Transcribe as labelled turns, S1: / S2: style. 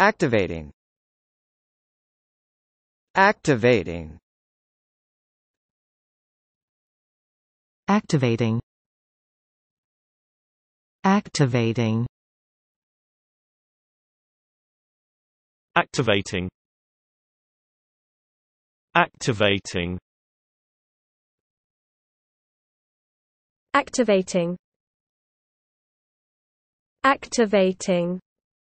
S1: Activating Activating Activating Activating Activating Activating Activating Activating